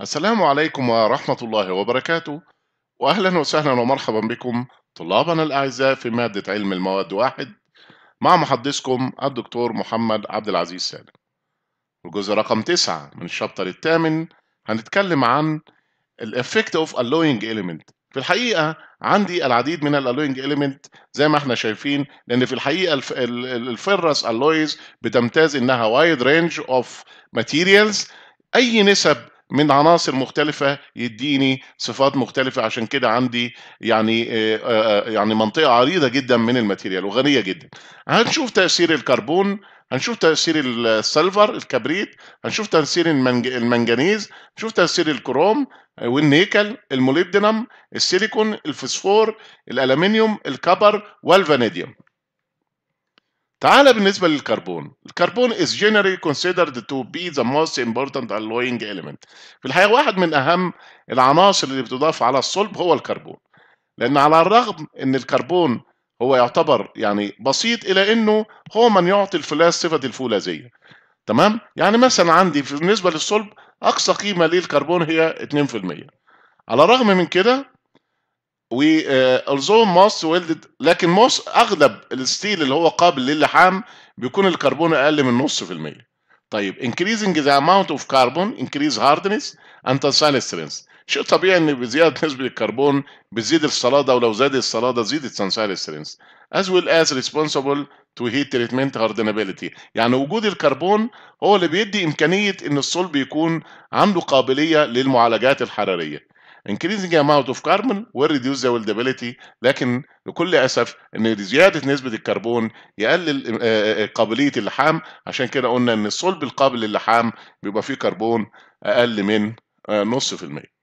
السلام عليكم ورحمة الله وبركاته وأهلا وسهلا ومرحبا بكم طلابنا الأعزاء في مادة علم المواد واحد مع محدثكم الدكتور محمد عبد العزيز سالم الجزء رقم تسعة من الشابتر الثامن هنتكلم عن الإفكت أوف Alloying إيليمنت في الحقيقة عندي العديد من الالوينج إيليمنت زي ما احنا شايفين لأن في الحقيقة الفرس ألويز بتمتاز إنها وايد رينج أوف ماتيريالز أي نسب من عناصر مختلفة يديني صفات مختلفة عشان كده عندي يعني آه، آه، آه، يعني منطقة عريضة جدا من الماتيريال وغنية جدا هنشوف تأثير الكربون هنشوف تأثير السلفر الكبريت هنشوف تأثير المنجنيز هنشوف تأثير الكروم والنيكل الموليبدينم السيليكون الفسفور الألمنيوم الكبر والفانيديوم تعال بالنسبة للكربون الكربون is generally considered to be the most important alloying element في الحقيقة واحد من أهم العناصر اللي بتضاف على الصلب هو الكربون لأن على الرغم أن الكربون هو يعتبر يعني بسيط إلى أنه هو من يعطي الفولاذ صفة الفولاذية تمام يعني مثلا عندي بالنسبة للصلب أقصى قيمة للكربون هي 2% على الرغم من كده والزوم موس ويلدد لكن موس اغلب الستيل اللي هو قابل للحام بيكون الكربون اقل من نص في المية طيب increasing the amount of carbon increase hardness and tensile strength شيء طبيعي ان بزياده نسبه الكربون بتزيد الصلاده ولو زادت الصلاده زيدت tensile strength as well as responsible to heat treatment hardenability يعني وجود الكربون هو اللي بيدي امكانيه ان الصلب يكون عنده قابليه للمعالجات الحراريه increasing amount of carbon will reduce the weldability لكن لكل اسف ان زياده نسبه الكربون يقلل آه، آه، آه، قابليه اللحام عشان كده قلنا ان الصلب القابل للحام بيبقى فيه كربون اقل من نص في الميه